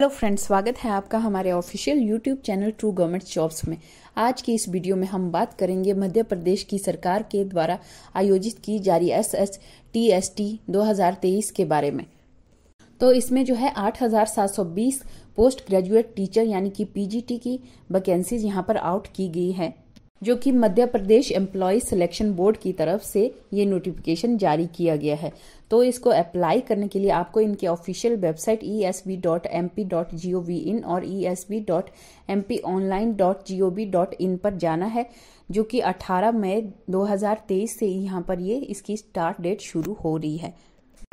hello friends स्वागत है आपका हमारे official YouTube channel true government jobs में आज की इस वीडियो में हम बात करेंगे मध्य प्रदेश की सरकार के द्वारा आयोजित की जा रही S S T S T दो के बारे में तो इसमें जो है 8,720 पोस्ट ग्रेजुएट टीचर यानी कि पीजीटी की वैकेंसीज यहाँ पर आउट की गई है जो कि Madhya Pradesh employ selection board की तरफ से ये नोटिफिकेशन जारी किया गया है तो इसको अप्लाई करने के लिए आपको इनके official website E S dot M P dot G O V in और E S B dot M P online dot G O V dot in पर जाना है जो कि 18 मई 2023 से यहाँ पर ये इसकी स्टार्ट डेट शुरू हो रही है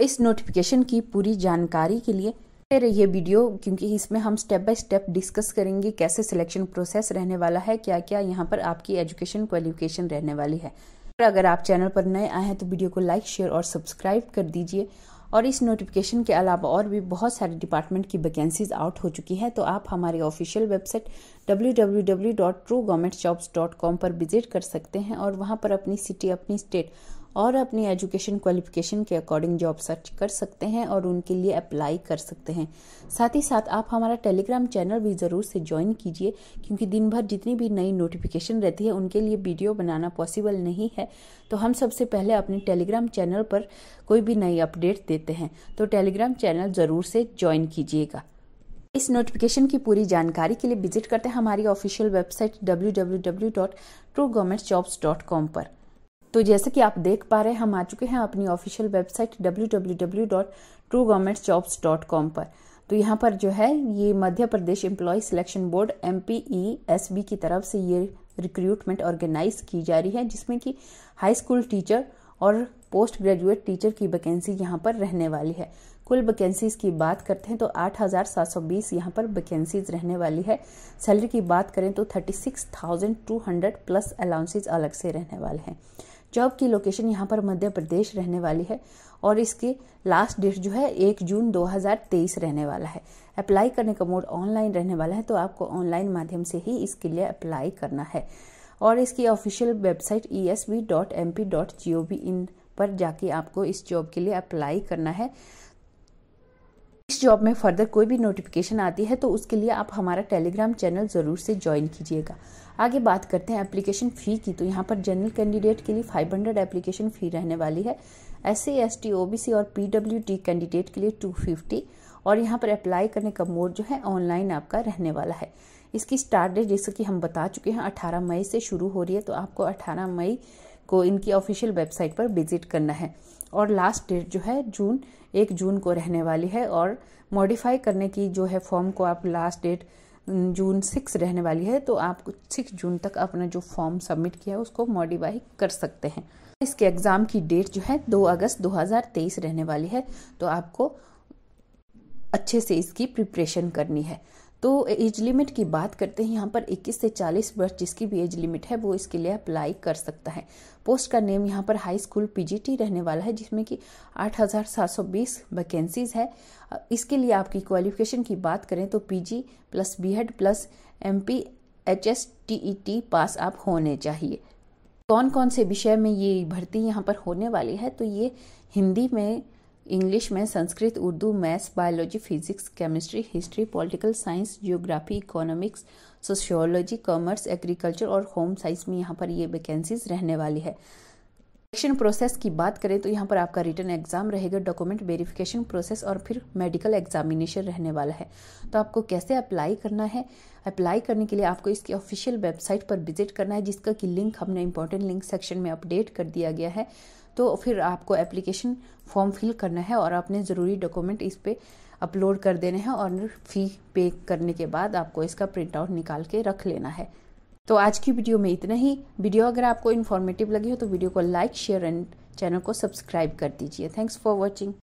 इस नोटिफिकेशन की पूरी जानकारी के लिए देखते रहिए वीडियो क्योंकि इसमें हम स्टेप बाय स्टेप डिस्कस करेंगे कैसे सिलेक्शन प्रोसेस रहने वाला है क्या क्या यहाँ पर आपकी एजुकेशन क्वालिफिकेशन रहने वाली है और अगर आप चैनल पर नए आए हैं तो वीडियो को लाइक शेयर और सब्सक्राइब कर दीजिए और इस नोटिफिकेशन के अलावा और भी बहुत सारे डिपार्टमेंट की वैकेंसीज आउट हो चुकी है तो आप हमारे ऑफिशियल वेबसाइट www.truegormentjobs.com पर विजिट कर सकते हैं और वहाँ पर अपनी सिटी अपनी स्टेट और अपनी एजुकेशन क्वालिफिकेशन के अकॉर्डिंग जॉब सर्च कर सकते हैं और उनके लिए अप्लाई कर सकते हैं साथ ही साथ आप हमारा टेलीग्राम चैनल भी ज़रूर से ज्वाइन कीजिए क्योंकि दिन भर जितनी भी नई नोटिफिकेशन रहती है उनके लिए वीडियो बनाना पॉसिबल नहीं है तो हम सबसे पहले अपने टेलीग्राम चैनल पर कोई भी नई अपडेट देते हैं तो टेलीग्राम चैनल ज़रूर से ज्वाइन कीजिएगा इस नोटिफिकेशन की पूरी जानकारी के लिए विजिट करते हैं हमारी ऑफिशियल वेबसाइट www.truegovernmentjobs.com पर तो जैसे कि आप देख पा रहे हैं हम आ चुके हैं अपनी ऑफिशियल वेबसाइट www.truegovernmentjobs.com पर तो यहाँ पर जो है ये Madhya Pradesh employ selection board M की तरफ से ये रिक्रूटमेंट ऑर्गेनाइज की जा रही है जिसमें कि हाई स्कूल टीचर और पोस्ट ग्रेजुएट टीचर की वैकेंसी यहाँ पर रहने वाली है कुल वैकेंसीज की बात करते हैं तो 8,720 यहाँ पर वैकेंसीज रहने वाली है सैलरी की बात करें तो 36,200 प्लस अलाउंसेज अलग से रहने वाले हैं जॉब की लोकेशन यहाँ पर मध्य प्रदेश रहने वाली है और इसकी लास्ट डेट जो है एक जून 2023 रहने वाला है अप्लाई करने का मोड ऑनलाइन रहने वाला है तो आपको ऑनलाइन माध्यम से ही इसके लिए अप्लाई करना है और इसकी official website E S B dot M P dot G O V in पर जाके आपको इस जॉब के लिए अप्लाई करना है इस जॉब में फर्दर कोई भी नोटिफिकेशन आती है तो उसके लिए आप हमारा टेलीग्राम चैनल ज़रूर से ज्वाइन कीजिएगा आगे बात करते हैं एप्लीकेशन फ़ी की तो यहाँ पर जनरल कैंडिडेट के लिए 500 एप्लीकेशन फ़ी रहने वाली है S C S T O B C और पी डब्ल्यू डी कैंडिडेट के लिए 250 और यहाँ पर अप्लाई करने का मोड जो है ऑनलाइन आपका रहने वाला है इसकी स्टार्ट डेट जैसे कि हम बता चुके हैं 18 मई से शुरू हो रही है तो आपको 18 मई को इनकी ऑफिशियल वेबसाइट पर विजिट करना है और लास्ट डेट जो है जून एक जून को रहने वाली है और मॉडिफाई करने की जो है फॉर्म को आप लास्ट डेट जून सिक्स रहने वाली है तो आप सिक्स जून तक अपना जो फॉर्म सबमिट किया है उसको मॉडिफाई कर सकते हैं इसके एग्ज़ाम की डेट जो है दो अगस्त 2023 रहने वाली है तो आपको अच्छे से इसकी प्रिपरेशन करनी है तो एज लिमिट की बात करते हैं यहाँ पर 21 से 40 वर्ष जिसकी भी एज लिमिट है वो इसके लिए अप्लाई कर सकता है पोस्ट का नेम यहाँ पर हाई स्कूल पीजीटी रहने वाला है जिसमें कि 8,720 वैकेंसीज है इसके लिए आपकी क्वालिफिकेशन की बात करें तो PG plus BEd plus MP HS T pass आप होने चाहिए कौन कौन से विषय में ये भर्ती यहाँ पर होने वाली है तो ये हिंदी में इंग्लिश में Sanskrit Urdu maths biology physics chemistry history political science geography economics sociology commerce agriculture और होम साइंस में यहाँ पर ये वैकेंसीज रहने वाली है सिलेक्शन प्रोसेस की बात करें तो यहाँ पर आपका रिटर्न एग्जाम रहेगा डॉक्यूमेंट वेरिफिकेशन प्रोसेस और फिर मेडिकल एग्जामिनेशन रहने वाला है तो आपको कैसे अप्लाई करना है अप्लाई करने के लिए आपको इसकी ऑफिशियल वेबसाइट पर विजिट करना है जिसका कि लिंक हमने इंपॉर्टेंट लिंक सेक्शन में अपडेट कर दिया गया है तो फिर आपको एप्लीकेशन फॉर्म फिल करना है और अपने ज़रूरी डॉक्यूमेंट इस पर अपलोड कर देने हैं और फ़ी पे करने के बाद आपको इसका प्रिंट आउट निकाल के रख लेना है तो आज की वीडियो में इतना ही वीडियो अगर आपको इन्फॉर्मेटिव लगी हो तो वीडियो को लाइक शेयर एंड चैनल को सब्सक्राइब कर दीजिए थैंक्स फॉर वॉचिंग